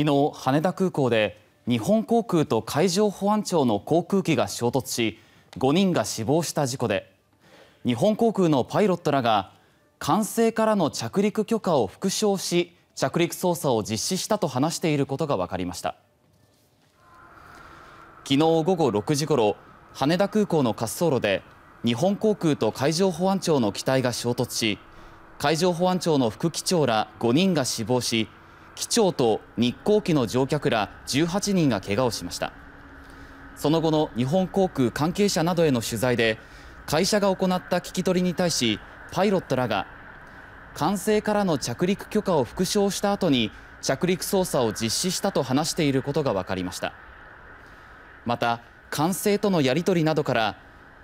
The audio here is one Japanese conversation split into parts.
昨日、羽田空港で日本航空と海上保安庁の航空機が衝突し5人が死亡した事故で日本航空のパイロットらが管制からの着陸許可を復唱し着陸操作を実施したと話していることが分かりました昨日午後6時ごろ羽田空港の滑走路で日本航空と海上保安庁の機体が衝突し海上保安庁の副機長ら5人が死亡し機長と日航機の乗客ら18人がけがをしましたその後の日本航空関係者などへの取材で会社が行った聞き取りに対しパイロットらが管制からの着陸許可を復唱した後に着陸操作を実施したと話していることが分かりましたまた管制とのやり取りなどから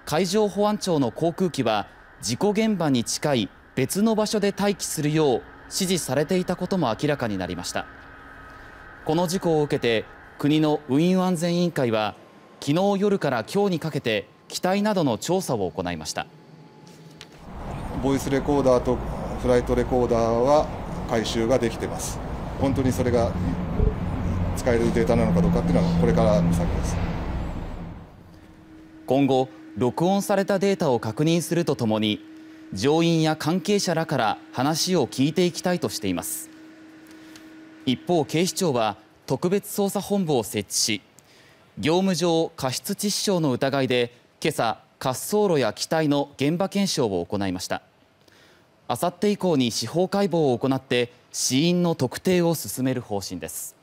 海上保安庁の航空機は事故現場に近い別の場所で待機するよう指示されていたことも明らかになりましたこの事故を受けて国の運輸安全委員会は昨日夜から今日にかけて機体などの調査を行いましたボイスレコーダーとフライトレコーダーは回収ができてます本当にそれが使えるデータなのかどうかっていうのはこれからの作業です今後録音されたデータを確認するとともに乗員や関係者らから話を聞いていきたいとしています一方警視庁は特別捜査本部を設置し業務上過失致死傷の疑いで今朝滑走路や機体の現場検証を行いましたあさって以降に司法解剖を行って死因の特定を進める方針です